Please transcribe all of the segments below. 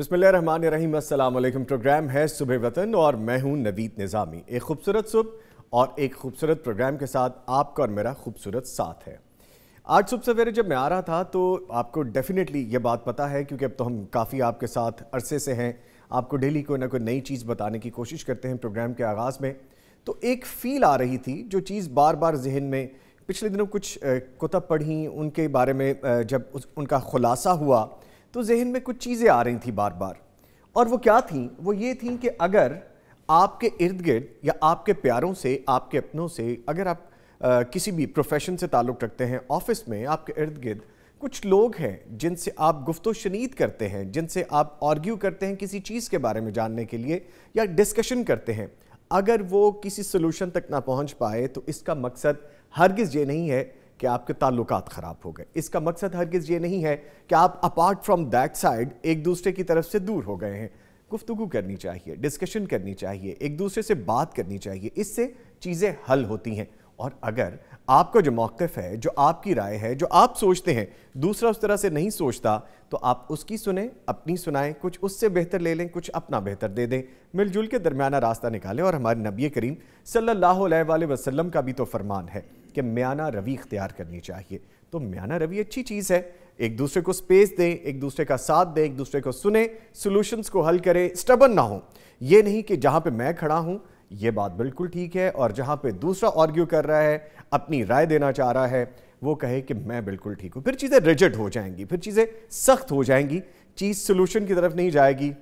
बिसमान रहीम programme है सुबह वतन और मैं हूं नवीद निज़ामी एक खूबसूरत सुबह और एक खूबसूरत प्रोग्राम के साथ आपका और मेरा खूबसूरत साथ है आज सुबह सवेरे जब मैं आ रहा था तो आपको डेफ़िनेटली ये बात पता है क्योंकि अब तो हम काफ़ी आपके साथ अरसे से हैं आपको डेली कोई ना कोई नई चीज़ बताने की कोशिश करते हैं प्रोग्राम के आगाज़ में तो एक फ़ील आ रही थी जो चीज़ बार बार जहन में पिछले दिनों कुछ कुतब पढ़ी उनके बारे में जब उनका खुलासा हुआ तो जहन में कुछ चीज़ें आ रही थी बार बार और वो क्या थी वो ये थी कि अगर आपके इर्द गिर्द या आपके प्यारों से आपके अपनों से अगर आप आ, किसी भी प्रोफेशन से ताल्लुक़ रखते हैं ऑफिस में आपके इर्द गिर्द कुछ लोग हैं जिनसे आप गुफ्तो शनीद करते हैं जिनसे आप आर्ग्यू करते हैं किसी चीज़ के बारे में जानने के लिए या डिस्कशन करते हैं अगर वो किसी सोलूशन तक ना पहुँच पाए तो इसका मकसद हरगिज़ ये नहीं है कि आपके ताल्लुक ख़राब हो गए इसका मकसद हरगिज़ ये नहीं है कि आप अपार्ट फ्रॉम दैट साइड एक दूसरे की तरफ से दूर हो गए हैं गुफ्तु करनी चाहिए डिस्कशन करनी चाहिए एक दूसरे से बात करनी चाहिए इससे चीज़ें हल होती हैं और अगर आपका जो मौक़ है जो आपकी राय है जो आप सोचते हैं दूसरा उस तरह से नहीं सोचता तो आप उसकी सुने अपनी सुनाएं कुछ उससे बेहतर ले लें कुछ अपना बेहतर दे दें मिलजुल के दरमियाना रास्ता निकालें और हमारे नबी करीम सल्लल्लाहु वसलम वसल्लम का भी तो फरमान है कि म्याना रवि इख्तियार करनी चाहिए तो म्याना रवि अच्छी चीज़ है एक दूसरे को स्पेस दें एक दूसरे का साथ दें एक दूसरे को सुने सोल्यूशंस को हल करें स्टबन ना हो ये नहीं कि जहाँ पे मैं खड़ा हूँ ये बात बिल्कुल ठीक है और जहाँ पे दूसरा ऑर्ग्यू कर रहा है अपनी राय देना चाह रहा है वो कहे कि मैं बिल्कुल ठीक हूँ फिर चीज़ें रिजट हो जाएंगी फिर चीज़ें सख्त हो जाएंगी चीज़ सोल्यूशन की तरफ नहीं जाएगी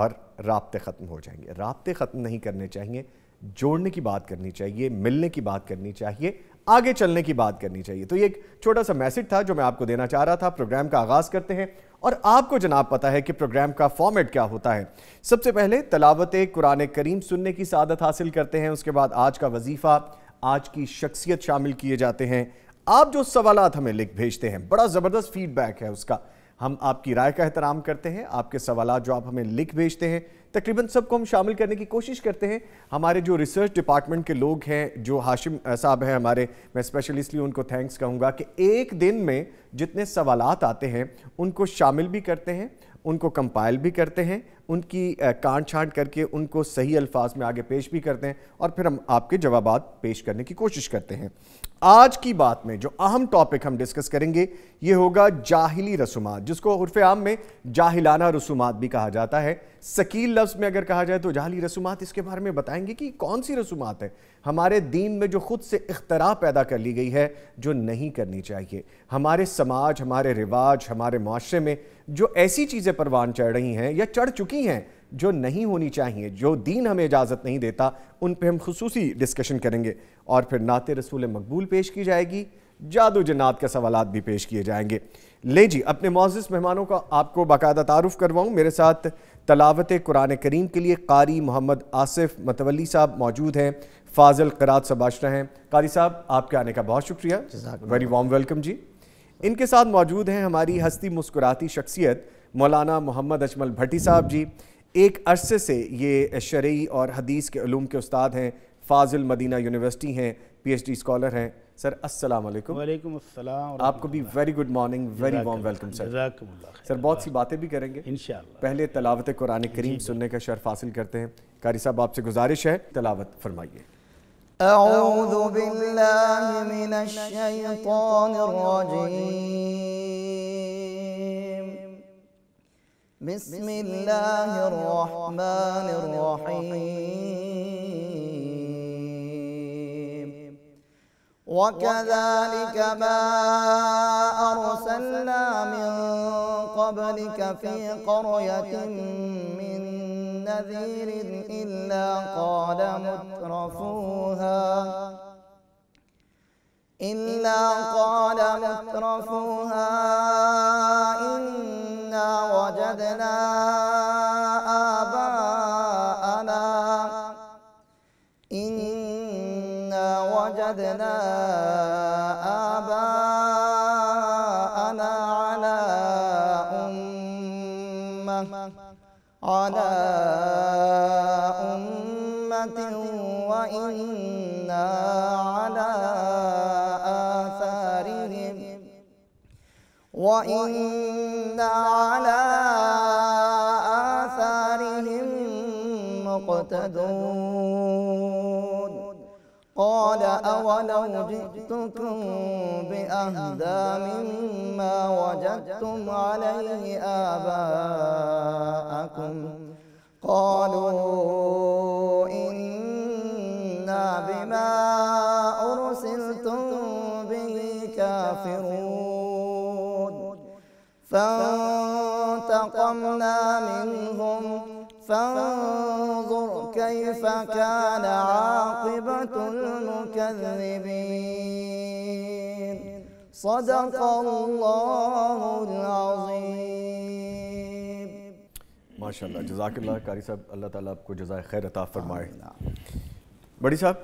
और रबते ख़त्म हो जाएंगे रबते ख़त्म नहीं करने चाहिए जोड़ने की बात करनी चाहिए मिलने की बात करनी चाहिए आगे चलने की बात करनी चाहिए तो ये एक छोटा सा मैसेज था जो मैं आपको देना चाह रहा था प्रोग्राम का आगाज़ करते हैं और आपको जनाब पता है कि प्रोग्राम का फॉर्मेट क्या होता है सबसे पहले तलावत कुरान करीम सुनने की सादत हासिल करते हैं उसके बाद आज का वजीफ़ा आज की शख्सियत शामिल किए जाते हैं आप जो सवाल हमें लिख भेजते हैं बड़ा ज़बरदस्त फीडबैक है उसका हम आपकी राय का एहतराम करते हैं आपके सवाल जो आप हमें लिख भेजते हैं तकरीबन सबको हम शामिल करने की कोशिश करते हैं हमारे जो रिसर्च डिपार्टमेंट के लोग हैं जो हाशिम साहब हैं हमारे मैं स्पेशली इसलिए उनको थैंक्स कहूँगा कि एक दिन में जितने सवाल आते हैं उनको शामिल भी करते हैं उनको कंपाइल भी करते हैं उनकी काट छांट करके उनको सही अल्फाज में आगे पेश भी करते हैं और फिर हम आपके जवाब पेश करने की कोशिश करते हैं आज की बात में जो अहम टॉपिक हम डिस्कस करेंगे ये होगा जाहिली रसूमात जिसको उर्फ आम में जाहिलाना रसूमात भी कहा जाता है सकील लफ्ज़ में अगर कहा जाए तो जाहली रसूमात इसके बारे में बताएंगे कि कौन सी रसूमात है हमारे दीन में जो ख़ुद से इख्तरा पैदा कर ली गई है जो नहीं करनी चाहिए हमारे समाज हमारे रिवाज हमारे माशरे में जो ऐसी चीज़ें परवान चढ़ रही हैं या चढ़ चुकी की हैं जो नहीं होनी चाहिए जो दीन हमें इजाज़त नहीं देता उन पर हम खसूसी डिस्कशन करेंगे और फिर नात रसूल मकबूल पेश की जाएगी जादू जन्नात के सवाल भी पेश किए जाएंगे ले जी अपने मोजिस मेहमानों का आपको बाकायदा तारफ़ करवाऊँ मेरे साथ तलावत कुरान करीम के लिए कारी मोहम्मद आसिफ मतवली साहब मौजूद हैं फाजल करात सबाशरा हैं कारी साहब आपके आने का बहुत शुक्रिया वेरी वार्म वेलकम जी इनके साथ मौजूद हैं हमारी हस्ती मुस्कुराती शख्सियत मौलाना मोहम्मद अजमल भट्टी साहब जी एक अरसे से ये शरीय और हदीस के अलूम के उस्ताद हैं फाजिल मदीना यूनिवर्सिटी हैं डी स्कॉलर हैं सर अस्सलाम वालेकुम वालेकुम अस्सलाम आपको भी very good morning very warm welcome sir sir बहुत सी बातें भी करेंगे इंशाल्लाह पहले तलावत कुरान करीम सुनने का शर्फ हासिल करते हैं कारी साहब आपसे गुजारिश है तलावत फरमाइए बिल्लाह بسم الله الرحمن الرحيم وكذلك ما أرسلنا من قبلك في قرية من نذير إلا قال مترفوها إلا قال مترفوها وجدنا آباءنا إنا وجدنا آباءنا على أمة على أمة وإنا على آثارهم وإنا على آثارهم ولو جئتكم بأهدى مما وجدتم عليه آباءكم قالوا إنا بما أرسلتم به كافرون فانتقمنا منهم فانظر كيف كان عاقبة المكذبين صدق الله العظيم माशा जजाक कारी साहब अल्लाह ताला आपको जजाय खैर अता फरमाए बड़ी साहब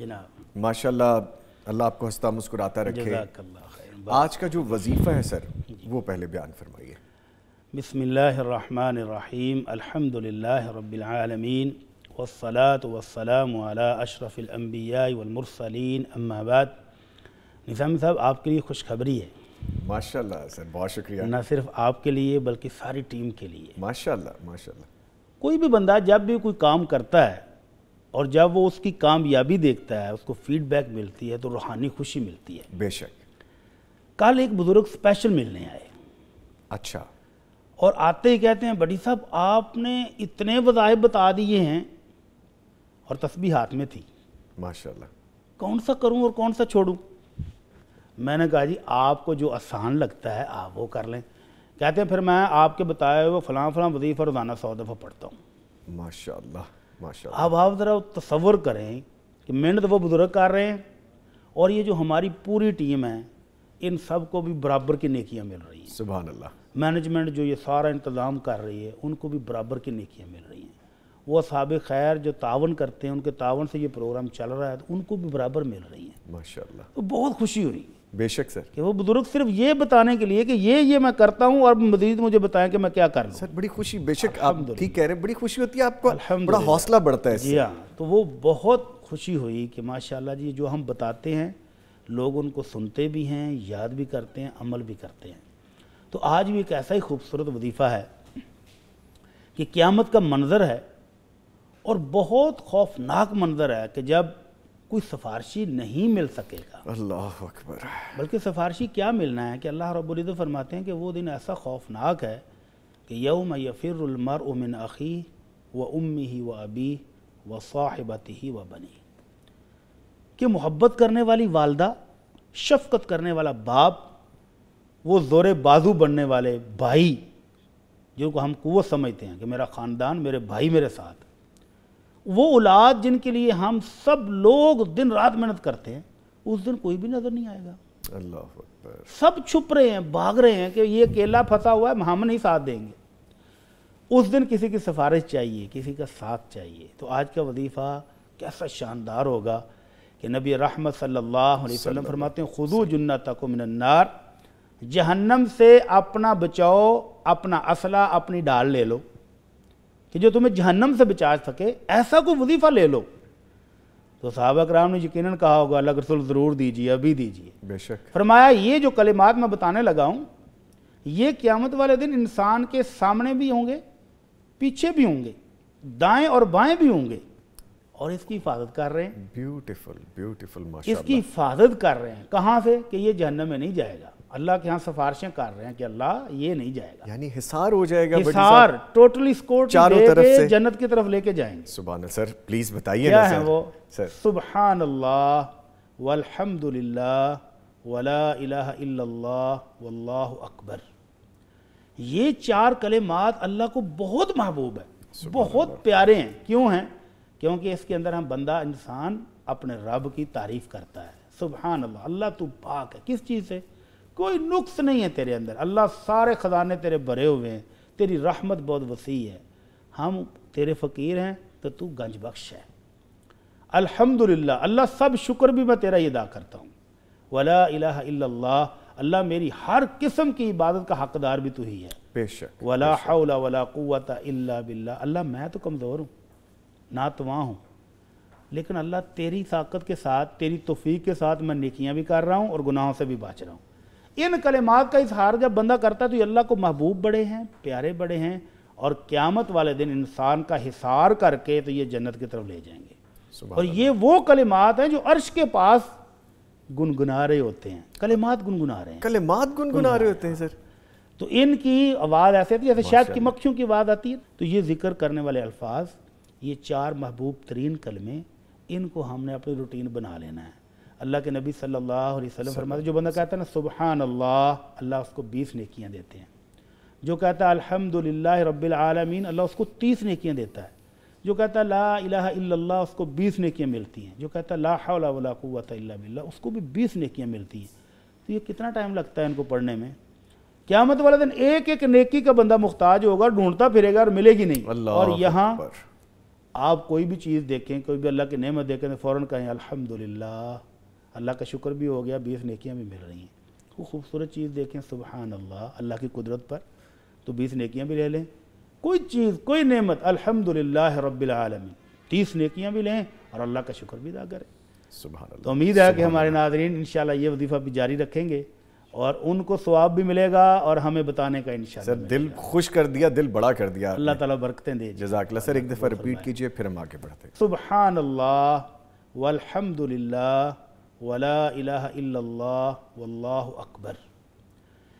जनाब माशा अल्लाह आपको हंसता मुस्कुराता रखे आज का जो वजीफ़ा है सर वो पहले बयान फरमाइए बसमीम अल्हम्दुलिल्लाह रब्बिल आलमीन वसलात वसलाम अशरफ़िलम्बिया वमरसलिन अम्माबाद निज़ाम साहब आपके लिए खुशखबरी है माशाल्लाह सर बहुत शुक्रिया ना सिर्फ आपके लिए बल्कि सारी टीम के लिए माशाल्लाह माशाल्लाह कोई भी बंदा जब भी कोई काम करता है और जब वो उसकी कामयाबी देखता है उसको फीडबैक मिलती है तो रूहानी खुशी मिलती है बेशक कल एक बुज़ुर्ग स्पेशल मिलने आए अच्छा और आते ही कहते हैं बड़ी साहब आपने इतने वज़ायब बता दिए हैं और तस्बी हाथ में थी माशाल्लाह कौन सा करूं और कौन सा छोड़ूं मैंने कहा जी आपको जो आसान लगता है आप वो कर लें कहते हैं फिर मैं आपके बताए हुए फलां फ़लाँ वजीफ़ा रोज़ाना सौ दफ़ा पढ़ता हूँ माशा अब आप ज़रा तस्वर करें कि मेहनत वो बुज़ुर्ग कर रहे हैं और ये जो हमारी पूरी टीम है इन सब को भी बराबर की नेकियाँ मिल रही हैं सुबह अल्लाह मैनेजमेंट जो ये सारा इंतज़ाम कर रही है उनको भी बराबर की नेकियाँ मिल रही हैं वो साब खैर जो तावन करते हैं उनके तावन से ये प्रोग्राम चल रहा है तो उनको भी बराबर मिल रही है माशाल्लाह तो बहुत खुशी हुई बेशक सर कि वो बुजुर्ग सिर्फ ये बताने के लिए कि ये ये मैं करता हूँ और मजीद मुझे बताएं कि मैं क्या कर सर बड़ी खुशी बेशक आप ठीक कह रहे हैं बड़ी खुशी होती है आपको बड़ा हौसला बढ़ता है जी हाँ तो वो बहुत खुशी हुई कि माशाला जी जो हम बताते हैं लोग उनको सुनते भी हैं याद भी करते हैं अमल भी करते हैं तो आज भी एक ऐसा ही खूबसूरत वजीफ़ा है कि क़्यामत का मंजर है और बहुत खौफनाक मंजर है कि जब कोई सिफारशी नहीं मिल सकेगा अल्लाह अकबर बल्कि सिफारशी क्या मिलना है कि अल्लाह रब्ज़ फरमाते हैं कि वो दिन ऐसा खौफनाक है कि यौम यफ़िरमर उमिन अखी व उम्मी ही व अबी व साहिबत ही व बनी कि मोहब्बत करने वाली वालदा शफकत करने वाला बाप वो ज़ोर बाजू बनने वाले भाई जिनको हम कुत समझते हैं कि मेरा ख़ानदान मेरे भाई मेरे साथ वो औलाद जिनके लिए हम सब लोग दिन रात मेहनत करते हैं उस दिन कोई भी नज़र नहीं आएगा अल्लाह सब छुप रहे हैं भाग रहे हैं कि ये अकेला फंसा हुआ है हम नहीं साथ देंगे उस दिन किसी की सिफारिश चाहिए किसी का साथ चाहिए तो आज का वजीफ़ा कैसा शानदार होगा कि नबी रहमत सल्लल्लाहु अलैहि वसल्लम फरमाते हैं खुदू जुन्ना तक मिनन्नार जहन्नम से अपना बचाओ अपना असला अपनी डाल ले लो कि जो तुम्हें जहन्नम से बचा सके ऐसा कोई वजीफ़ा ले लो तो साहब राम ने यकीन कहा होगा अल्लाह रसुल ज़रूर दीजिए अभी दीजिए बेशक फरमाया ये जो कलिमात मैं बताने लगा हूं ये क़्यामत वाले दिन इंसान के सामने भी होंगे पीछे भी होंगे दाएं और बाएं भी होंगे और इसकी हिफाजत कर रहे हैं ब्यूटीफुल ब्यूटीफुल इसकी हिफाजत कर रहे हैं कहाँ से कि ये जहन्नम में नहीं जाएगा अल्लाह के यहाँ सिफारिशें कर रहे हैं कि अल्लाह ये नहीं जाएगा यानी हिसार हो जाएगा हिसार टोटली स्कोर चारों तरफ से जन्नत की तरफ लेके जाएंगे सुबह सर प्लीज बताइए क्या है वो सर सुबहान अल्लाह वल्हम्दुलिल्लाह वला इलाह इल्लल्लाह वल्लाहु अकबर ये चार कलेमात अल्लाह को बहुत महबूब है बहुत प्यारे हैं क्यों हैं क्योंकि इसके अंदर हम बंदा इंसान अपने रब की तारीफ करता है सुबहान अल्लाह अल्लाह तो तू पाक है किस चीज़ से कोई नुक्स नहीं है तेरे अंदर अल्लाह सारे ख़जाने तेरे भरे हुए हैं तेरी रहमत बहुत वसी है हम तेरे फ़कीर हैं तो तू गंज बख्श है अल्हम्दुलिल्लाह अल्लाह सब शुक्र भी मैं तेरा अदा करता हूँ वला इलाह इल्लल्लाह अल्लाह मेरी हर किस्म की इबादत का हकदार भी तू ही है बेशक वला हौला वला कुत इल्ला बिल्ला अल्लाह मैं तो कमज़ोर हूँ ना तो वहाँ हूँ लेकिन अल्लाह तेरी ताकत के साथ तेरी तोफ़ी के साथ मैं निकियाँ भी कर रहा हूँ और गुनाहों से भी बच रहा हूँ इन कलेमात का इजहार जब बंदा करता है तो ये अल्लाह को महबूब बड़े हैं प्यारे बड़े हैं और क़्यामत वाले दिन इंसान का हिसार करके तो ये जन्नत की तरफ ले जाएंगे और ये वो कलेमात हैं जो अर्श के पास गुनगुना रहे होते हैं कलेमात गुनगुना रहे हैं कलेमात गुनगुना रहे होते हैं सर तो इनकी आवाज़ ऐसे आती है जैसे शायद की मक्खियों की आवाज़ आती है तो ये जिक्र करने वाले अल्फाज ये चार महबूब तरीन कलमे इनको हमने अपनी रूटीन बना लेना है अल्लाह के नबी सल्लल्लाहु अलैहि वसल्लम फरमाते जो बंदा कहता है ना सुबहान अल्लाह अल्लाह उसको बीस नेकियां देते हैं जो कहता है अलहमदिल्ला रबालमीन अल्लाह उसको तीस नेकियां देता है जो कहता है ला अला उसको बीस नेकियां मिलती हैं जो कहता है ला लावत बिल्ला उसको भी बीस नेकियाँ मिलती हैं तो ये कितना टाइम लगता है इनको पढ़ने में क्या मत वाला दिन एक एक नेकी का बंदा मुख्ताज होगा ढूंढता फिरेगा और मिलेगी नहीं और यहाँ आप कोई भी चीज़ देखें कोई भी अल्लाह की नेमत देखें तो फ़ौरन कहें अल्हम्दुलिल्लाह अल्लाह का शुक्र भी हो गया बीस नेकियां भी मिल रही हैं वो खूबसूरत चीज़ देखें सुबहान अल्लाह अल्लाह की कुदरत पर तो बीस नकियाँ भी ले लें कोई चीज़ कोई नेमत अल्हम्दुलिल्लाह रबालमी तीस नकियाँ भी लें और अल्लाह का शुक्र भी अदा करें तो उम्मीद है कि हमारे नाजरीन इन ये वजीफ़ा भी जारी रखेंगे और उनको स्वाब भी मिलेगा और हमें बताने का इन सर दिल खुश कर दिया दिल बड़ा कर दिया अल्लाह ताला बरकतें दे जजाकला सर एक दफ़ा रिपीट कीजिए फिर हम आगे बढ़ते सुबहान अल्लाह वला वल्लाह अकबर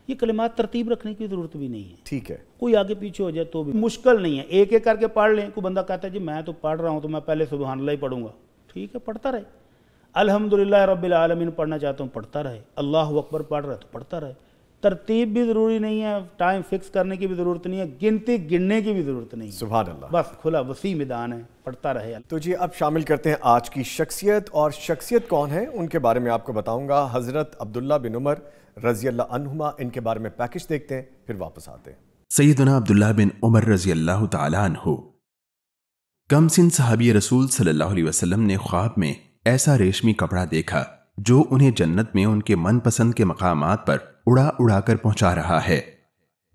ये कलिमात तरतीब रखने की ज़रूरत भी नहीं है ठीक है कोई आगे पीछे हो जाए तो भी मुश्किल नहीं है एक एक करके पढ़ लें कोई बंदा कहता है जी मैं तो पढ़ रहा हूँ तो मैं पहले सुबहानला ही पढ़ूंगा ठीक है पढ़ता रहे अलहमदिल्ला रबालमीन पढ़ना चाहता हूँ पढ़ता रहे अल्लाह अकबर पढ़ रहा है तो पढ़ता रहे तरतीब भी ज़रूरी नहीं है टाइम फिक्स करने की भी ज़रूरत नहीं है गिनती गिनने की भी ज़रूरत नहीं सुबह अल्लाह बस खुला वसी मैदान है पढ़ता रहे तो जी अब शामिल करते हैं आज की शख्सियत और शख्सियत कौन है उनके बारे में आपको बताऊंगा हज़रत अब्दुल्ला बिन उमर रजी अनहुमा इनके बारे में पैकेज देखते हैं फिर वापस आते हैं सईदना अब्दुल्ला बिन उमर रजी अल्लाह तु कम सिन सहाबी रसूल सल्लल्लाहु अलैहि ने ख्वाब में ऐसा रेशमी कपड़ा देखा जो उन्हें जन्नत में उनके मनपसंद के मकाम पर उड़ा उड़ा कर पहुंचा रहा है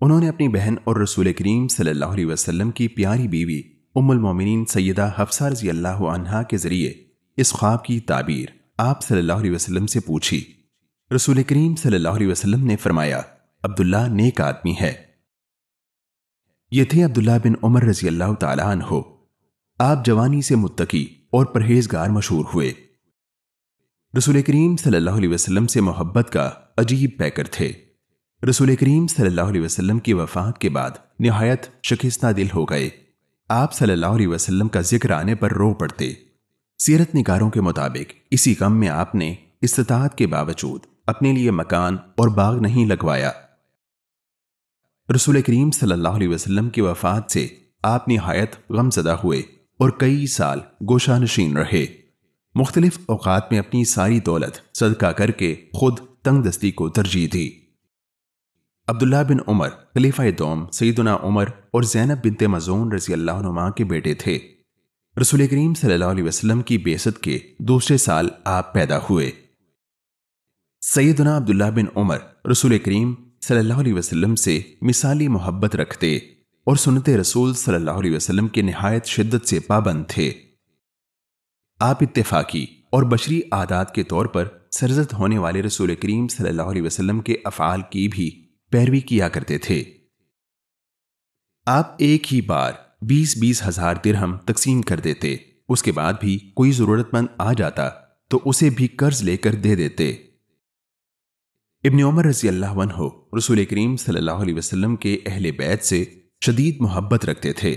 उन्होंने अपनी बहन और रसूल करीम सल्लल्लाहु अलैहि वसल्लम की प्यारी बीवी उम्मुल मोमिनीन सैदा हफ्सा रजी अल्लाह अनहा के ज़रिए इस ख्वाब की ताबीर आप सल्लल्लाहु अलैहि वसल्लम से पूछी रसूल करीम सल्लल्लाहु अलैहि वसल्लम ने फरमाया अब्दुल्ला नेक आदमी है ये थे अब्दुल्ला बिन उमर रजी अल्लाह तन हो आप जवानी से मुत्तकी और परहेजगार मशहूर हुए रसूल करीम सल्लल्लाहु अलैहि वसल्लम से मोहब्बत का अजीब पैकर थे रसूल करीम सल्लल्लाहु अलैहि वसल्लम की वफात के बाद नहायत शिकस्ता दिल हो गए आप सल्लल्लाहु अलैहि वसल्लम का जिक्र आने पर रो पड़ते सीरत निगारों के मुताबिक इसी कम में आपने इस्तात के बावजूद अपने लिए मकान और बाग नहीं लगवाया रसूल करीम सल्लल्लाहु अलैहि वसल्लम की वफात से आप नहायत गमजदा हुए और कई साल गोशानशीन रहे मुख्तलिफ अवकात में अपनी सारी दौलत सदका करके खुद तंग दस्ती को तरजीह दी अब्दुल्ला बिन उमर खलीफा दोम सईदना उमर और जैनब बिनते मजून रजी अल्लाह के बेटे थे रसुल करीम सल्लल्लाहु वसल्लम की बेसत के दूसरे साल आप पैदा हुए सईदना अब्दुल्ला बिन उमर रसुल करीम सल्लल्लाहु वसल्लम से मिसाली मोहब्बत रखते और सुनते रसूल सल्लल्लाहु वसलम के नहायत शिद्दत से पाबंद थे आप इतफाकी और बशरी आदात के तौर पर सरजत होने वाले रसूल करीम सल्लल्लाहु अलैहि वसल्लम के अफ़ाल की भी पैरवी किया करते थे आप एक ही बार बीस बीस हजार दिरहम तकसीम कर देते उसके बाद भी कोई ज़रूरतमंद आ जाता तो उसे भी कर्ज लेकर दे देते इबन उमर रजी अल्लाह हो रसूल करीम सल्लल्लाहु अलैहि वसल्लम के अहले बैत से शदीद मोहब्बत रखते थे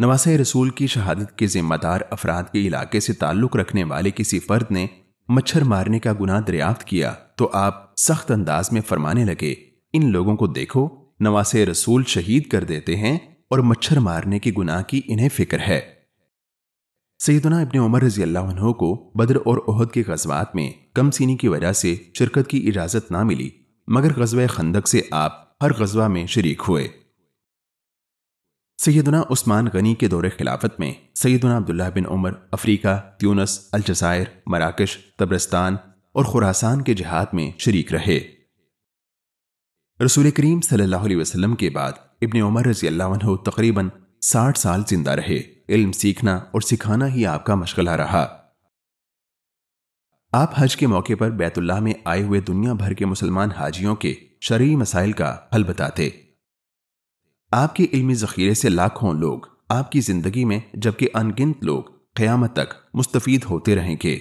नवास रसूल की शहादत के जिम्मेदार अफराद के इलाके से ताल्लुक़ रखने वाले किसी फर्द ने मच्छर मारने का गुनाह दरियाफ्त किया तो आप सख्त अंदाज में फरमाने लगे इन लोगों को देखो नवास रसूल शहीद कर देते हैं और मच्छर मारने के गुनाह की इन्हें फिक्र है सैदना इबन उमर रजी अल्लाह को बद्र और ओहद के गजबात में कम सीनी की वजह से शिरकत की इजाज़त ना मिली मगर गजब खंदक से आप हर गजबा में शरीक हुए सैदना उस्मान गनी के दौरे खिलाफत में सैदना Abdullah bin Umar Africa Tunis अलजसायर मराकश तब्रस्तान और खुरासान के जहाद में शरीक रहे रसूल करीम सल्लल्लाहु अलैहि वसल्लम के बाद इब्ने उमर रजी अल्लाह तकरीबन साठ साल जिंदा रहे इल्म सीखना और सिखाना ही आपका मशगला रहा आप हज के मौके पर बैतुल्लाह में आए हुए दुनिया भर के मुसलमान हाजियों के शरी मसाइल का हल बताते आपके इल्मी जखीरे से लाखों लोग आपकी जिंदगी में जबकि अनगिनत लोग क्यामत तक मुस्तफ़ीद होते रहेंगे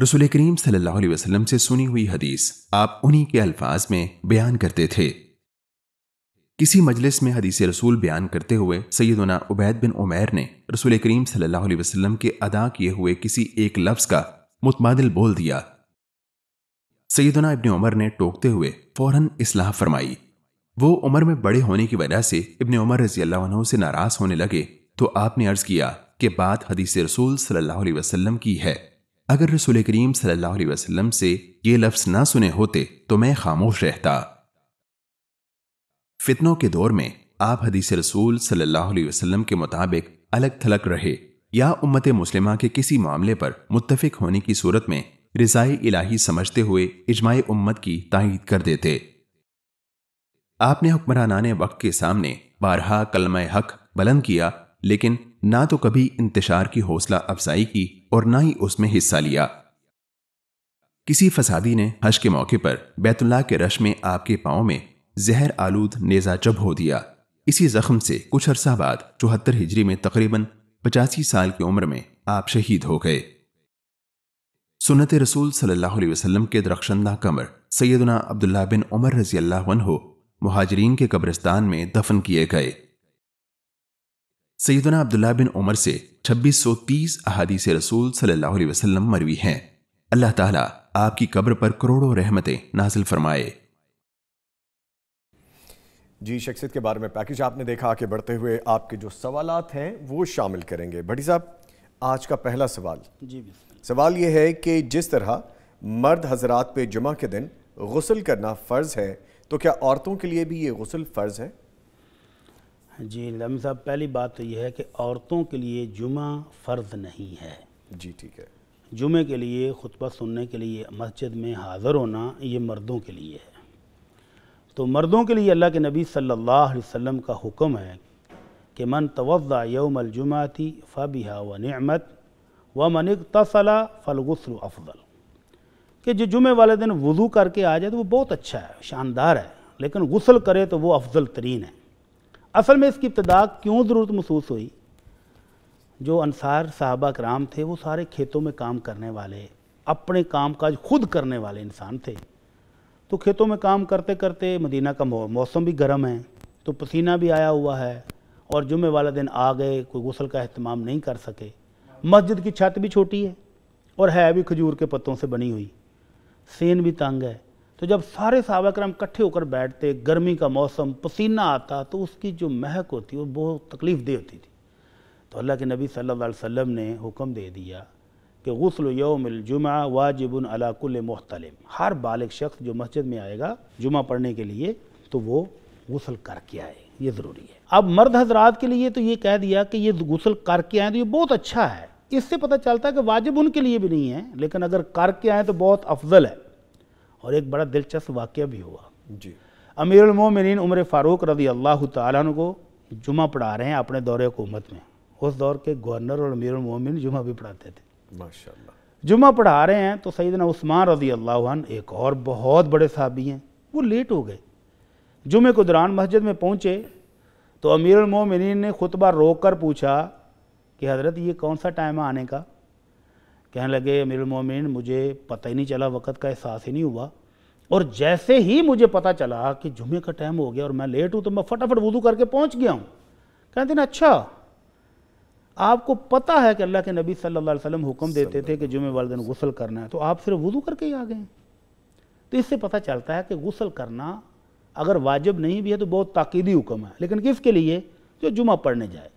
रसुल करीम सल्लाम से सुनी हुई हदीस आप उन्हीं के अल्फाज में बयान करते थे किसी मजलिस में हदीस रसूल बयान करते हुए सैदना उबैद बिन उमैर ने रसुल करीम सल्लल्लाहु के अदा किए हुए किसी एक लफ्ज़ का मुतबादल बोल दिया सैदना इबन उमर ने टोकते हुए फ़ौरन इसलाह फरमाई वो उम्र में बड़े होने की वजह से इबन उमर रजी अल्लाह से नाराज होने लगे तो आपने अर्ज किया कि बात हदीस रसूल सल्लल्लाहु अलैहि वसल्लम की है अगर रसूल करीम सल्लल्लाहु अलैहि वसल्लम से ये लफ्ज़ ना सुने होते तो मैं खामोश रहता फितनों के दौर में आप हदीस रसूल सल्लल्लाहु अलैहि वसल्लम के मुताबिक अलग थलग रहे या उम्मत मुस्लिमा के किसी मामले पर मुत्तफिक होने की सूरत में रिजाई इलाही समझते हुए इजमाय उम्मत की तायद कर देते आपने हुक्मरान आने वक्त के सामने बारहा कलम हक बुलंद किया लेकिन ना तो कभी इंतशार की हौसला अफजाई की और ना ही उसमें हिस्सा लिया किसी फसादी ने हज के मौके पर बैतुल्ला के रश में आपके पाँव में जहर आलूद नेजा जब हो दिया इसी जख्म से कुछ अरसा बाद चौहत्तर हिजरी में तकरीबन पचासी साल की उम्र में आप शहीद हो गए सुनत रसूल सल्लल्लाहु अलैहि वसल्लम के दरख्शंदा कमर सैदना अब्दुल्ला बिन उमर रजी अल्लाह हो महाजरीन के कब्रिस्तान में दफन किए गए सईदना अब्दुल्ला बिन उमर से 2630 अहादीस रसूल सल्लल्लाहु अलैहि वसल्लम मरवी हैं अल्लाह ताला आपकी कब्र पर करोड़ों रहमतें नाजिल फरमाए जी शख्सियत के बारे में पैकेज आपने देखा आगे बढ़ते हुए आपके जो सवाल हैं वो शामिल करेंगे भट्टी साहब आज का पहला सवाल जी सवाल ये है कि जिस तरह मर्द हजरात पे जुमा के दिन गसल करना फ़र्ज़ है तो क्या औरतों के लिए भी ये गसल फ़र्ज़ है जी लम साहब पहली बात तो यह है कि औरतों के लिए जुमा फ़र्ज़ नहीं है जी ठीक है जुमे के लिए खुतबा सुनने के लिए मस्जिद में हाजिर होना ये मर्दों के लिए है तो मर्दों के लिए अल्लाह के नबी सल्लल्लाहु अलैहि वसल्लम का हुक्म है कि मन तवज़ा जुमाती फ़बिहा व नमत व मन तसला फ़लगसल अफजल कि जो जुमे वाले दिन वज़ू करके आ जाए तो वो बहुत अच्छा है शानदार है लेकिन गसल करे तो वो अफजल तरीन है असल में इसकी इब्तदा क्यों ज़रूरत महसूस हुई जो अनसार साहबा कराम थे वो सारे खेतों में काम करने वाले अपने काम काज खुद करने वाले इंसान थे तो खेतों में काम करते करते मदीना का मौसम भी गर्म है तो पसीना भी आया हुआ है और जुमे वाला दिन आ गए कोई गसल का अहतमाम नहीं कर सके मस्जिद की छत भी छोटी है और है भी खजूर के पत्तों से बनी हुई सेन भी तंग है तो जब सारे सहाबा कराम इकट्ठे होकर बैठते गर्मी का मौसम पसीना आता तो उसकी जो महक होती वो बहुत तकलीफ दे होती थी तो अल्लाह के नबी सल्लल्लाहु अलैहि वसल्लम ने हुक्म दे दिया कि गसल यौमजुमा वाजिबन अलाकुल महतलम हर बालग शख्स जो मस्जिद में आएगा जुमा पढ़ने के लिए तो वो गसल करके आए ये ज़रूरी है अब मर्द हजरात के लिए तो ये कह दिया कि ये गसल करके आए तो ये बहुत अच्छा है इससे पता चलता है कि वाजिब उनके लिए भी नहीं है लेकिन अगर करके आए तो बहुत अफजल है और एक बड़ा दिलचस्प वाक्य भी हुआ जी अमीर उमोमिन उम्र फ़ारूक रजी अल्लाह तन को जुमा पढ़ा रहे हैं अपने दौरे हुकूमत में उस दौर के गवर्नर और अमीर उमोमिन जुमा भी पढ़ाते थे माशा जुमा पढ़ा रहे हैं तो सईदना उस्मान रजी अल्लाह एक और बहुत बड़े साहबी हैं वो लेट हो गए जुमे को दौरान मस्जिद में पहुंचे तो अमीर उमोमिन ने खुतबा रोक कर पूछा कि हज़रत ये कौन सा टाइम है आने का कहने लगे अमीर मोमिन मुझे पता ही नहीं चला वक़्त का एहसास ही नहीं हुआ और जैसे ही मुझे पता चला कि जुमे का टाइम हो गया और मैं लेट हूँ तो मैं फटाफट वजू करके पहुँच गया हूँ कहते ना अच्छा आपको पता है कि अल्लाह के नबी सल्लल्लाहु अलैहि वसल्लम हुक्म देते थे कि जुमे वाले दिन गसल करना है तो आप सिर्फ वजू करके ही आ गए तो इससे पता चलता है कि गुसल करना अगर वाजिब नहीं भी है तो बहुत ताकीदी हुक्म है लेकिन किसके लिए जो जुमा पढ़ने जाए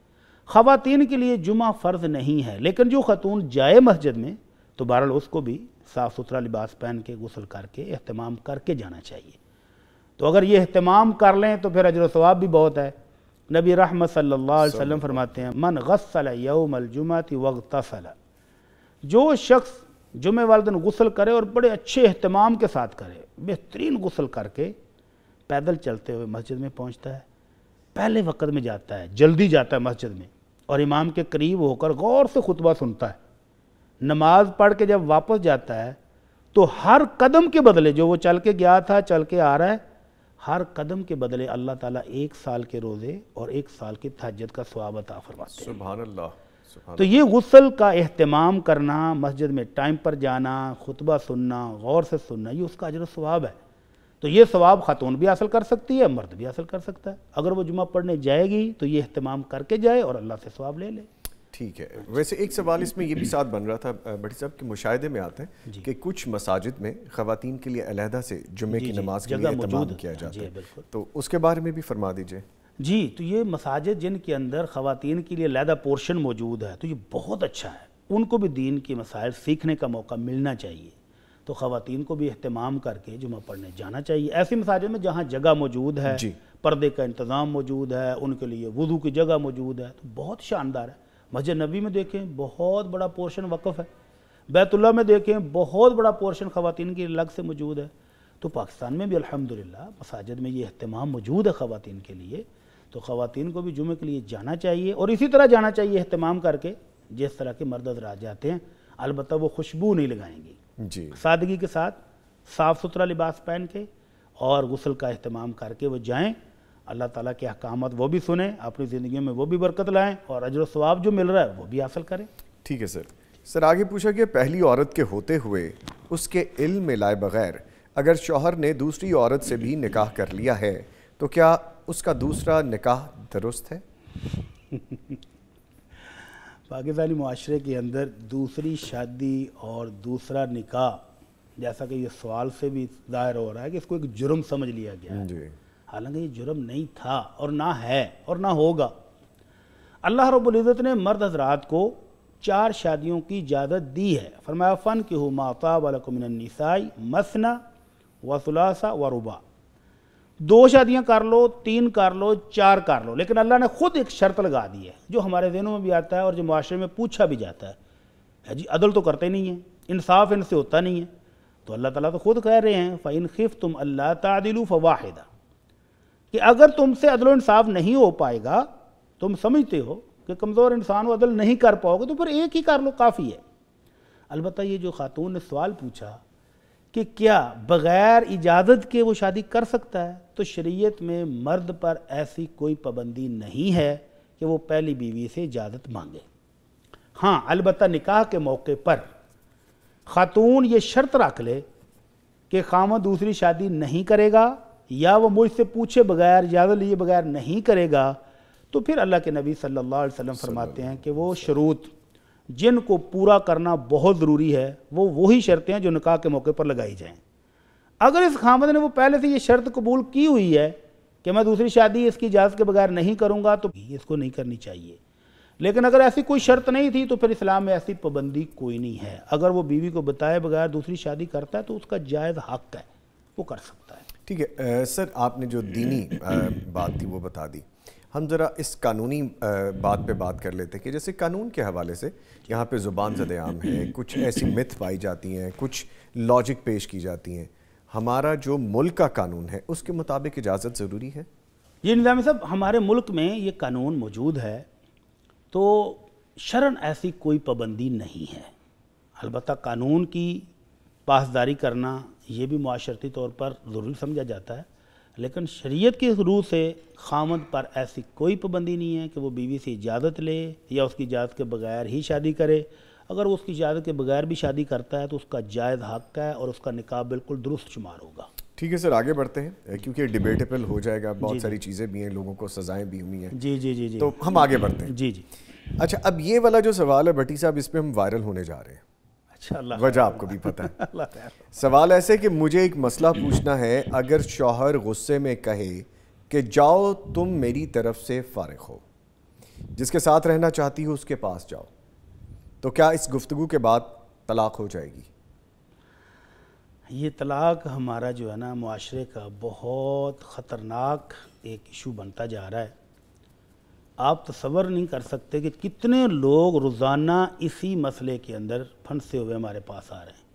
ख़वान के लिए जुमा फ़र्ज़ नहीं है लेकिन जो ख़तून जाए मस्जिद में तो बहरहाल उसको भी साफ़ सुथरा लिबास पहन के गसल करके अहतमाम करके जाना चाहिए तो अगर ये अहतमाम कर लें तो फिर अजर सवाब भी बहुत है नबी रहमत सल्लाम फरमाते हैं मन गसल यौम अलजुमत वगतसला जो शख्स जुमे वाले दिन गसल करे और बड़े अच्छे अहतमाम के साथ करे बेहतरीन गसल करके पैदल चलते हुए मस्जिद में पहुँचता है पहले वक्त में जाता है जल्दी जाता है मस्जिद में और इमाम के करीब होकर गौर से खुतबा सुनता है नमाज पढ़ के जब वापस जाता है तो हर कदम के बदले जो वो चल के गया था चल के आ रहा है हर कदम के बदले अल्लाह ताला एक साल के रोज़े और एक साल की तहजद का स्वाब अता फरमाते हैं अल्लाह तो ये गसल का अहतमाम करना मस्जिद में टाइम पर जाना खुतबा सुनना गौर से सुनना ये उसका अजर स्वाब है तो ये सवाब ख़ातून भी हासिल कर सकती है मर्द भी हासिल कर सकता है अगर वो जुमा पढ़ने जाएगी तो ये अहतमाम करके जाए और अल्लाह से सवाब ले ले ठीक है वैसे एक सवाल इसमें ये भी साथ बन रहा था भट्टी साहब के मुशाहदे में आते हैं कि कुछ मसाजिद में खातन के लिए अलहदा से जुमे की नमाज के लिए मौजूद किया जाता है तो उसके बारे में भी फरमा दीजिए जी तो ये मसाजिद जिनके अंदर खातन के लिए अलहदा पोर्शन मौजूद है तो ये बहुत अच्छा है उनको भी दीन के मसाइल सीखने का मौका मिलना चाहिए तो ख़ातन को भी अहतमाम करके जुमा पढ़ने जाना चाहिए ऐसी मसाजिद में जहाँ जगह मौजूद है पर्दे का इंतज़ाम मौजूद है उनके लिए वज़ू की जगह मौजूद है तो बहुत शानदार है मस्जिद नबी में देखें बहुत बड़ा पोर्शन वक़ है बैतुल्ला में देखें बहुत बड़ा पोर्शन ख़वान की अलग से मौजूद है तो पाकिस्तान में भी अलहमदिल्ला मसाजिद में ये अहतमाम मौजूद है ख़वान के लिए तो ख़वान को भी जुमे के लिए जाना चाहिए और इसी तरह जाना चाहिए अहतमाम करके जिस तरह के मर्द राज जाते हैं अलबत्त वो खुशबू नहीं लगाएंगी जी सादगी के साथ साफ़ सुथरा लिबास पहन के और गसल का अहतमाम करके वो जाएँ अल्लाह ताला के अहकाम वो भी सुने अपनी ज़िंदगी में वो भी बरकत लाएँ और अजर स्वाब जो मिल रहा है वो भी हासिल करें ठीक है सर सर आगे पूछा कि पहली औरत के होते हुए उसके इल्म में लाए बगैर अगर शोहर ने दूसरी औरत से भी निकाह कर लिया है तो क्या उसका दूसरा निकाह दुरुस्त है पाकिस्तानी माशरे के अंदर दूसरी शादी और दूसरा निकाह जैसा कि यह सवाल से भी जाहिर हो रहा है कि इसको एक जुर्म समझ लिया गया है हालांकि ये जुर्म नहीं था और ना है और ना होगा अल्लाह रब्ज़त ने मर्द हजरात को चार शादियों की इजाज़त दी है फरमाया फ़न की हुमाता वलकमिनसाई मसना वसुलासा व रुबा दो शादियां कर लो तीन कर लो चार कर लो लेकिन अल्लाह ने खुद एक शर्त लगा दी है जो हमारे जहनों में भी आता है और जो माशरे में पूछा भी जाता है है जी अदल तो करते नहीं हैं इंसाफ इनसे होता नहीं है तो अल्लाह ताला तो खुद कह रहे हैं फ़ैन खिफ तुम अल्लाह तदिलु फ़वाहिदा कि अगर तुमसे अदल इंसाफ नहीं हो पाएगा तुम समझते हो कि कमज़ोर इंसान वो अदल नहीं कर पाओगे तो फिर एक ही कर लो काफ़ी है अलबत्त ये जो खातून ने सवाल पूछा कि क्या बग़ैर इजाज़त के वो शादी कर सकता है तो शरीयत में मर्द पर ऐसी कोई पाबंदी नहीं है कि वो पहली बीवी से इजाज़त मांगे हाँ अलबत् निकाह के मौके पर ख़ातून ये शर्त रख ले कि खामा दूसरी शादी नहीं करेगा या वो मुझसे पूछे बगैर इजाज़त लिए बगैर नहीं करेगा तो फिर अल्लाह के नबी सल्लल्लाहु अलैहि वसल्लम फरमाते हैं कि वो शरूत जिनको पूरा करना बहुत ज़रूरी है वो वही शर्तें हैं जो निकाह के मौके पर लगाई जाएं अगर इस खामद ने वो पहले से ये शर्त कबूल की हुई है कि मैं दूसरी शादी इसकी इजाज़त के बगैर नहीं करूँगा तो इसको नहीं करनी चाहिए लेकिन अगर ऐसी कोई शर्त नहीं थी तो फिर इस्लाम में ऐसी पाबंदी कोई नहीं है अगर वो बीवी को बताए बगैर दूसरी शादी करता है तो उसका जायज़ हक है वो कर सकता है ठीक है सर आपने जो दीनी बात थी वो बता दी हम ज़रा इस कानूनी बात पे बात कर लेते हैं कि जैसे कानून के हवाले से यहाँ पे ज़ुबान जद आम है कुछ ऐसी मिथ पाई जाती हैं कुछ लॉजिक पेश की जाती हैं हमारा जो मुल्क का कानून है उसके मुताबिक इजाज़त ज़रूरी है ये निज़ाम साहब हमारे मुल्क में ये कानून मौजूद है तो शरण ऐसी कोई पाबंदी नहीं है अलबत् कानून की पासदारी करना ये भी माशरती तौर पर ज़रूरी समझा जाता है लेकिन शरीयत के रूह से खामद पर ऐसी कोई पाबंदी नहीं है कि वो बीवी से इजाज़त ले या उसकी इजाज़त के बगैर ही शादी करे अगर वो उसकी इजाज़त के बगैर भी शादी करता है तो उसका जायज़ हक़ है और उसका निकाह बिल्कुल दुरुस्त शुमार होगा ठीक है सर आगे बढ़ते हैं क्योंकि डिबेटेबल हो जाएगा बहुत सारी चीज़ें भी हैं लोगों को सजाएं भी हुई हैं जी जी जी जी तो हम आगे बढ़ते हैं जी जी अच्छा अब ये वाला जो सवाल है भट्टी साहब इस पर हम वायरल होने जा रहे हैं अच्छा, वजह आपको भी पता है सवाल ऐसे कि मुझे एक मसला पूछना है अगर शौहर गुस्से में कहे कि जाओ तुम मेरी तरफ से फारग हो जिसके साथ रहना चाहती हो उसके पास जाओ तो क्या इस गुफ्तगु के बाद तलाक हो जाएगी ये तलाक हमारा जो है ना माशरे का बहुत ख़तरनाक एक इशू बनता जा रहा है आप तस्वर नहीं कर सकते कि कितने लोग रोज़ाना इसी मसले के अंदर फंसे हुए हमारे पास आ रहे हैं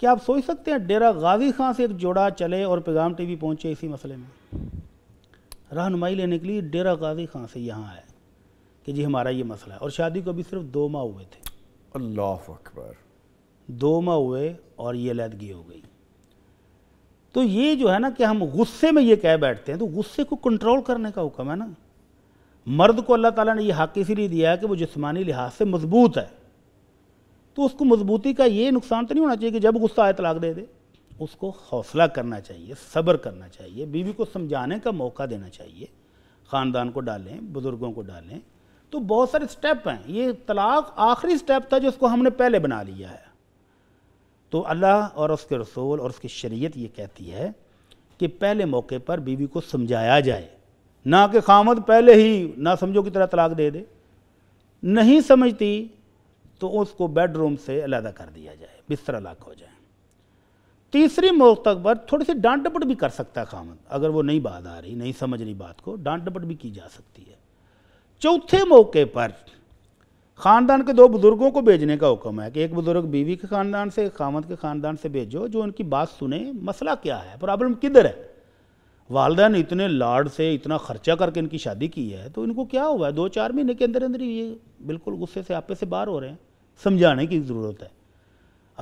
क्या आप सोच सकते हैं डेरा गाजी खां से एक जोड़ा चले और पैगाम टीवी पहुंचे इसी मसले में रहनुमाई लेने के लिए डेरा गाजी खां से यहाँ आए कि जी हमारा ये मसला है और शादी को अभी सिर्फ दो माह हुए थे अल्लाह अकबर दो माह हुए और ये लैदगी हो गई तो ये जो है ना कि हम गुस्से में ये कह बैठते हैं तो गुस्से को कंट्रोल करने का हुक्म है ना मर्द को अल्लाह ताला ने यह हक इसलिए दिया है कि वो जिसमानी लिहाज से मजबूत है तो उसको मजबूती का ये नुकसान तो नहीं होना चाहिए कि जब गुस्सा आए तलाक दे दे उसको हौसला करना चाहिए सब्र करना चाहिए बीवी को समझाने का मौका देना चाहिए ख़ानदान को डालें बुज़ुर्गों को डालें तो बहुत सारे स्टेप हैं ये तलाक आखिरी स्टेप था जिसको हमने पहले बना लिया है तो अल्लाह और उसके रसूल और उसकी शरीयत ये कहती है कि पहले मौके पर बीवी को समझाया जाए ना कि खामद पहले ही ना समझो की तरह तलाक दे दे नहीं समझती तो उसको बेडरूम से अलहदा कर दिया जाए बिस्तर अलग हो जाए तीसरी मौत पर थोड़ी सी डांट डपट भी कर सकता है खामद अगर वो नहीं बात आ रही नहीं समझ रही बात को डांट डपट भी की जा सकती है चौथे मौके पर ख़ानदान के दो बुज़ुर्गों को भेजने का हुक्म है कि एक बुज़ुर्ग बीवी के ख़ानदान से खामद के ख़ानदान से भेजो जो उनकी बात सुने मसला क्या है प्रॉब्लम किधर है ने इतने लाड से इतना खर्चा करके इनकी शादी की है तो इनको क्या हुआ है दो चार महीने के अंदर अंदर ये बिल्कुल गुस्से से आपे से बाहर हो रहे हैं समझाने की ज़रूरत है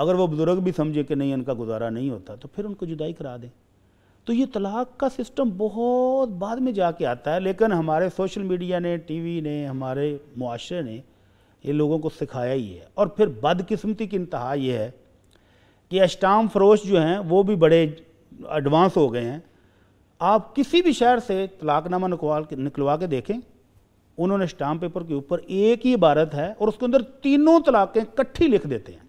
अगर वो बुज़ुर्ग भी समझे कि नहीं इनका गुजारा नहीं होता तो फिर उनको जुदाई करा दें तो ये तलाक का सिस्टम बहुत बाद में जाके आता है लेकिन हमारे सोशल मीडिया ने टीवी ने हमारे मुआरे ने ये लोगों को सिखाया ही है और फिर बदकिस्मती की इंतहा ये है कि अष्टाम फरोश जो हैं वो भी बड़े एडवांस हो गए हैं आप किसी भी शहर से तलाकनामा निकवा निकलवा के देखें उन्होंने स्टाम्प पेपर के ऊपर एक ही इबारत है और उसके अंदर तीनों तलाकें इकट्ठी लिख देते हैं